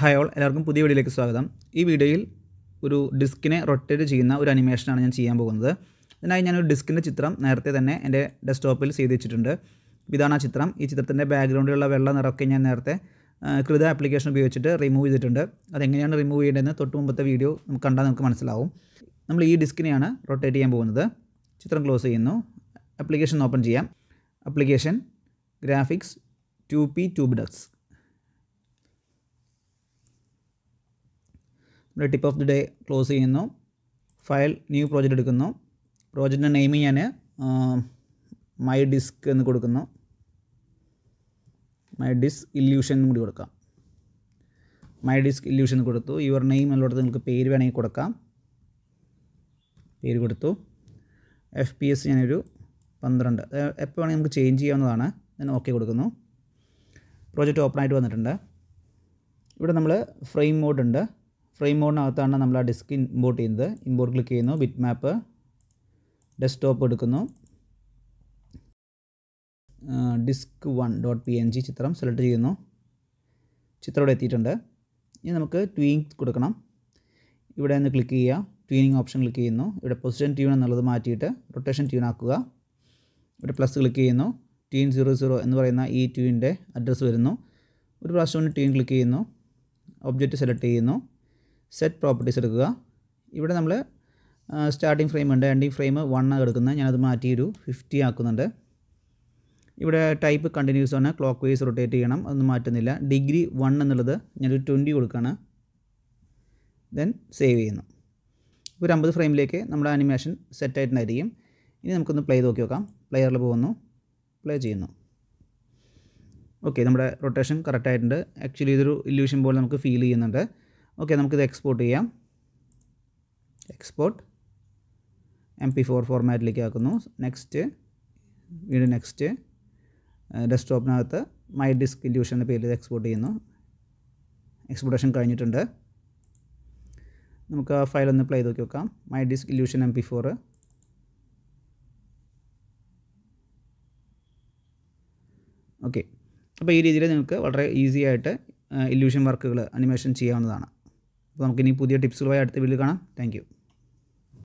hi all എല്ലാവർക്കും പുതിയ വീഡിയോയിലേക്ക് സ്വാഗതം ഈ വീഡിയോയിൽ ഒരു ഡിസ്കിനെ റൊട്ടേറ്റ് ചെയ്യുന്ന ഒരു അനിമേഷനാണ് ഞാൻ ചെയ്യാൻ പോകുന്നത് അതിനായി ഞാനൊരു ഡിസ്കിൻ്റെ ചിത്രം നേരത്തെ തന്നെ എൻ്റെ ഡെസ്ക്ടോപ്പിൽ ചെയ്ത് വെച്ചിട്ടുണ്ട് ഇതാണ് ആ ചിത്രം ഈ ചിത്രത്തിൻ്റെ ബാക്ക്ഗ്രൗണ്ടിലുള്ള വെള്ള നിറമൊക്കെ ഞാൻ നേരത്തെ കൃത ആപ്ലിക്കേഷൻ ഉപയോഗിച്ചിട്ട് റിമൂവ് ചെയ്തിട്ടുണ്ട് അതെങ്ങനെയാണ് റിമൂവ് ചെയ്യേണ്ടതെന്ന് തൊട്ട് മുമ്പത്തെ വീഡിയോ നമുക്ക് കണ്ടാൽ നമുക്ക് മനസ്സിലാവും നമ്മൾ ഈ ഡിസ്കിനെയാണ് റൊട്ടേറ്റ് ചെയ്യാൻ പോകുന്നത് ചിത്രം ക്ലോസ് ചെയ്യുന്നു ആപ്ലിക്കേഷൻ ഓപ്പൺ ചെയ്യാം ആപ്ലിക്കേഷൻ ഗ്രാഫിക്സ് ടു പി ട്യൂബ് ഡക്സ് ഇവിടെ tip of the day close ചെയ്യുന്നു ഫയൽ ന്യൂ പ്രോജക്റ്റ് എടുക്കുന്നു പ്രോജക്റ്റിൻ്റെ നെയിം ഞാൻ മൈ ഡിസ്ക് എന്ന് കൊടുക്കുന്നു മൈ ഡിസ്ക് ഇല്യൂഷൻ കൂടി കൊടുക്കാം മൈ ഡിസ്ക് ഇല്യൂഷൻ കൊടുത്തു യുവർ നെയിം എന്നുള്ളത് നിങ്ങൾക്ക് പേര് വേണമെങ്കിൽ കൊടുക്കാം പേര് കൊടുത്തു എഫ് പി എസ് ഞാനൊരു പന്ത്രണ്ട് എപ്പോൾ വേണമെങ്കിൽ നമുക്ക് ചേഞ്ച് ചെയ്യാവുന്നതാണ് ഞാൻ ഓക്കെ കൊടുക്കുന്നു പ്രോജക്റ്റ് ഓപ്പൺ ആയിട്ട് വന്നിട്ടുണ്ട് ഇവിടെ നമ്മൾ ഫ്രെയിം മോഡ് ഉണ്ട് ഫ്രെയിം മോഡിനകത്താണ് നമ്മൾ ആ ഡിസ്ക് ഇമ്പോർട്ട് ചെയ്യുന്നത് ഇമ്പോർട്ട് ക്ലിക്ക് ചെയ്യുന്നു ബിറ്റ് മാപ്പ് ഡെസ്ക്ടോപ്പ് എടുക്കുന്നു disk one dot P N G ചിത്രം സെലക്ട് ചെയ്യുന്നു ചിത്രം ഇവിടെ എത്തിയിട്ടുണ്ട് ഇനി നമുക്ക് ട്വീങ് കൊടുക്കണം ഇവിടെ നിന്ന് ക്ലിക്ക് ചെയ്യുക ട്വീനിങ് ഓപ്ഷൻ ക്ലിക്ക് ചെയ്യുന്നു ഇവിടെ പൊസിഷൻ ട്യൂൺ എന്നുള്ളത് മാറ്റിയിട്ട് റൊട്ടേഷൻ ട്യൂൺ ആക്കുക ഇവിടെ പ്ലസ് ക്ലിക്ക് ചെയ്യുന്നു ട്യൂൺ സീറോ സീറോ എന്ന് പറയുന്ന ഈ ട്യൂണിൻ്റെ അഡ്രസ്സ് വരുന്നു ഒരു പ്രാവശ്യം ട്യൂൺ ക്ലിക്ക് ചെയ്യുന്നു ഒബ്ജക്റ്റ് സെലക്ട് ചെയ്യുന്നു സെറ്റ് പ്രോപ്പർട്ടീസ് എടുക്കുക ഇവിടെ നമ്മൾ സ്റ്റാർട്ടിംഗ് ഫ്രെയിം ഉണ്ട് എൻഡിങ് ഫ്രെയിം വൺ എടുക്കുന്നത് ഞാനത് മാറ്റി ഒരു ഫിഫ്റ്റി ആക്കുന്നുണ്ട് ഇവിടെ ടൈപ്പ് കണ്ടിന്യൂസ് ആണ് ക്ലോക്ക് വൈസ് റൊട്ടേറ്റ് ചെയ്യണം അതൊന്നും മാറ്റുന്നില്ല ഡിഗ്രി വൺ എന്നുള്ളത് ഞാനൊരു ട്വൻറ്റി കൊടുക്കുകയാണ് ദെൻ സേവ് ചെയ്യുന്നു ഒരു അമ്പത് ഫ്രെയിമിലേക്ക് നമ്മുടെ ആനിമേഷൻ സെറ്റ് ഇനി നമുക്കൊന്ന് പ്ലേ നോക്കി നോക്കാം പ്ലെയറിൽ പോകുന്നു പ്ലേ ചെയ്യുന്നു ഓക്കെ നമ്മുടെ റൊട്ടേഷൻ കറക്റ്റായിട്ടുണ്ട് ആക്ച്വലി ഇതൊരു ഇല്യൂഷൻ പോലെ നമുക്ക് ഫീൽ ചെയ്യുന്നുണ്ട് ഓക്കെ നമുക്കിത് എക്സ്പോർട്ട് ചെയ്യാം എക്സ്പോർട്ട് എം പി ഫോർ ഫോർമാറ്റിലേക്ക് ആക്കുന്നു നെക്സ്റ്റ് വീണ്ടും നെക്സ്റ്റ് ഡെസ്ക്ടോപ്പിനകത്ത് മൈ ഡിസ്ക് ഇല്യൂഷൻ എന്ന പേരിൽ ഇത് എക്സ്പോർട്ട് ചെയ്യുന്നു എക്സ്പോർട്ടേഷൻ കഴിഞ്ഞിട്ടുണ്ട് നമുക്ക് ആ ഫയൽ ഒന്ന് പ്ലേ ചെയ്ത് നോക്കി നോക്കാം my disk induction M P four okay അപ്പോൾ ഈ രീതിയിൽ നിങ്ങൾക്ക് വളരെ ഈസി ആയിട്ട് ഇല്യൂഷൻ വർക്കുകൾ അനിമേഷൻ ചെയ്യാവുന്നതാണ് അപ്പോൾ നമുക്കിനി പുതിയ ടിപ്സുകളുമായി അടുത്ത വീഡിയോ കാണാം താങ്ക്